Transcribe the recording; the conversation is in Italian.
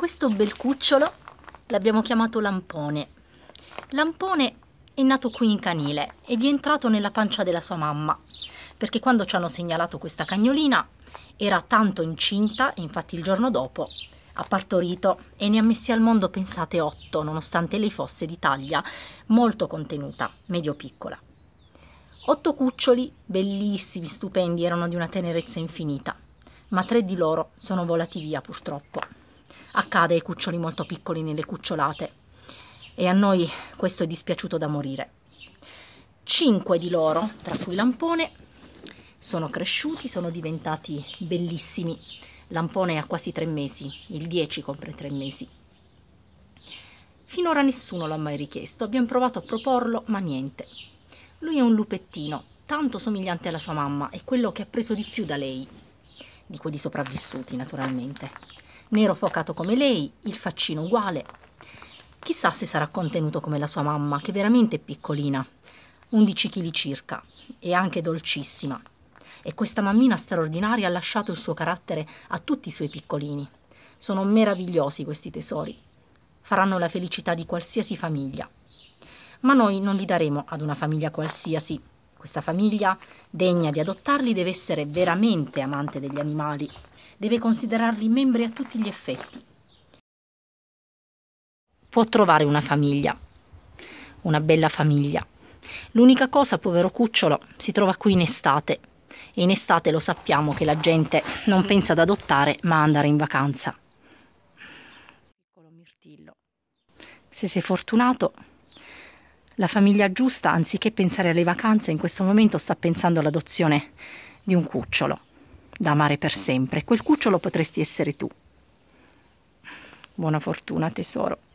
Questo bel cucciolo l'abbiamo chiamato Lampone. Lampone è nato qui in canile e vi è entrato nella pancia della sua mamma, perché quando ci hanno segnalato questa cagnolina era tanto incinta, infatti il giorno dopo ha partorito e ne ha messi al mondo, pensate, otto, nonostante lei fosse di taglia molto contenuta, medio-piccola. Otto cuccioli, bellissimi, stupendi, erano di una tenerezza infinita, ma tre di loro sono volati via purtroppo accade ai cuccioli molto piccoli nelle cucciolate e a noi questo è dispiaciuto da morire. Cinque di loro, tra cui Lampone, sono cresciuti, sono diventati bellissimi. Lampone ha quasi tre mesi, il 10 compre tre mesi. Finora nessuno l'ha mai richiesto, abbiamo provato a proporlo, ma niente. Lui è un lupettino, tanto somigliante alla sua mamma, è quello che ha preso di più da lei, di quelli sopravvissuti naturalmente nero focato come lei, il faccino uguale. Chissà se sarà contenuto come la sua mamma, che veramente è piccolina, 11 kg circa, e anche dolcissima. E questa mammina straordinaria ha lasciato il suo carattere a tutti i suoi piccolini. Sono meravigliosi questi tesori. Faranno la felicità di qualsiasi famiglia. Ma noi non li daremo ad una famiglia qualsiasi, questa famiglia, degna di adottarli, deve essere veramente amante degli animali, deve considerarli membri a tutti gli effetti. Può trovare una famiglia, una bella famiglia. L'unica cosa, povero cucciolo, si trova qui in estate. E in estate lo sappiamo che la gente non pensa ad adottare, ma ad andare in vacanza. Se sei fortunato, la famiglia giusta, anziché pensare alle vacanze, in questo momento sta pensando all'adozione di un cucciolo da amare per sempre. Quel cucciolo potresti essere tu. Buona fortuna, tesoro.